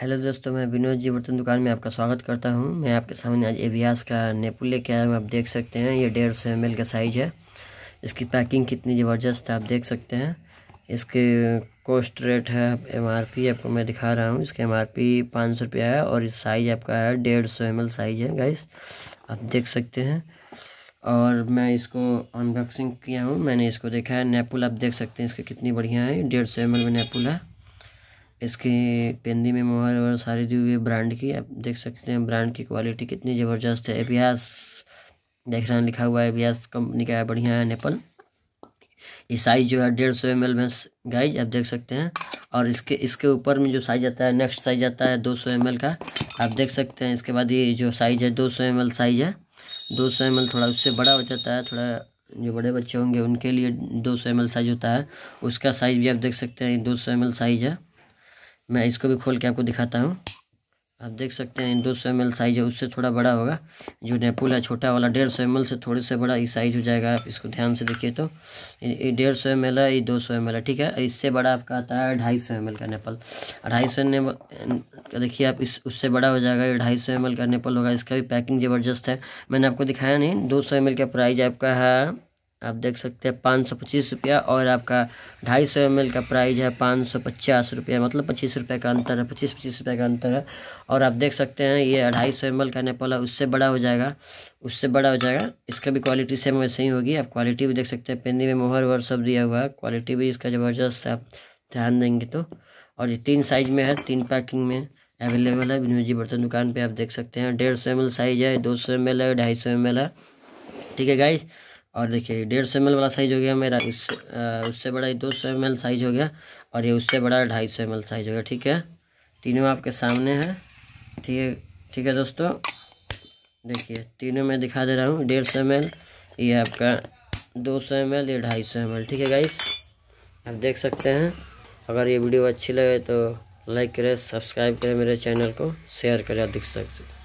hello दोस्तों मैं विनोद जी बर्तन दुकान में आपका स्वागत करता हूं मैं आपके सामने आज एवियास का नेपुल लेके आया हूं आप देख सकते हैं ये डेढ़ सौ एम का साइज़ है इसकी पैकिंग कितनी ज़बरदस्त है आप देख सकते हैं इसके कॉस्ट रेट है एम आपको मैं दिखा रहा हूँ इसके एम आर पी पाँच सौ रुपया है और इस साइज़ आपका है डेढ़ सौ एम एल साइज़ है गाइस आप देख सकते हैं और मैं इसको अनबॉक्सिंग किया हूँ मैंने इसको देखा है नेपुल आप देख सकते हैं इसकी कितनी बढ़िया है डेढ़ सौ एम एल में नेपुल है इसकी पेंदी में मोबाइल वगैरह सारी दी हुई है ब्रांड की आप देख सकते हैं ब्रांड की क्वालिटी कितनी ज़बरदस्त है एबियास देख रहे हैं लिखा हुआ है एबियास कंपनी का है बढ़िया है नेपल ये साइज़ जो है डेढ़ सौ एम एल में गाइज आप देख सकते हैं और इसके इसके ऊपर में जो साइज आता है नेक्स्ट साइज आता है दो सौ एम एल का आप देख सकते हैं इसके बाद ये जो साइज़ है दो सौ एम एल साइज़ है दो सौ एम एल थोड़ा उससे बड़ा हो जाता है थोड़ा जो बड़े बच्चे होंगे उनके लिए दो सौ एम एल साइज़ होता है उसका साइज़ भी आप देख सकते हैं दो सौ एम एल साइज़ है मैं इसको भी खोल के आपको दिखाता हूँ आप देख सकते हैं दो सौ एम साइज है उससे थोड़ा बड़ा होगा जो नेपुल है छोटा वाला डेढ़ सौ एम से थोड़े से बड़ा ये साइज हो जाएगा आप इसको ध्यान से देखिए तो ये डेढ़ सौ एम है ये दो सौ एम है ठीक है इससे बड़ा आपका आता है ढाई सौ एम का नेपल ढाई सौ ने देखिए आप इस उससे बड़ा हो जाएगा ये ढाई सौ एम का नेपल होगा इसका भी पैकिंग ज़बरदस्त है मैंने आपको दिखाया नहीं दो सौ एम का प्राइज आपका है आप देख सकते हैं पाँच सौ पच्चीस रुपया और आपका ढाई सौ एम का प्राइस है पाँच सौ पचास रुपया मतलब पच्चीस रुपये का अंतर है पच्चीस पच्चीस रुपये का अंतर है और आप देख सकते हैं ये ढाई सौ एम का नेपाल है उससे बड़ा हो जाएगा उससे बड़ा हो जाएगा इसका भी क्वालिटी सेम वैसे ही होगी आप क्वालिटी भी देख सकते हैं पेंदी में मोहर वोहर सब दिया हुआ है क्वालिटी भी इसका ज़बरदस्त है आप ध्यान देंगे तो और ये तीन साइज में है तीन पैकिंग में अवेलेबल है बिनोजी बर्तन दुकान पर आप देख सकते हैं डेढ़ सौ एम साइज है दो सौ एम है ढाई सौ एम है ठीक है गाइज़ और देखिए डेढ़ सौ वाला साइज़ हो गया मेरा इस उससे बड़ा दो सौ एम साइज़ हो गया और ये उससे बड़ा ढाई सौ एम साइज़ हो गया ठीक है तीनों आपके सामने है ठीक है ठीक है दोस्तों देखिए तीनों में दिखा दे रहा हूँ डेढ़ सौ एम ये आपका दो सौ एम ये ढाई सौ एम ठीक है गाइस आप देख सकते हैं अगर ये वीडियो अच्छी लगे तो लाइक करें सब्सक्राइब करें मेरे चैनल को शेयर करें अधिक सकते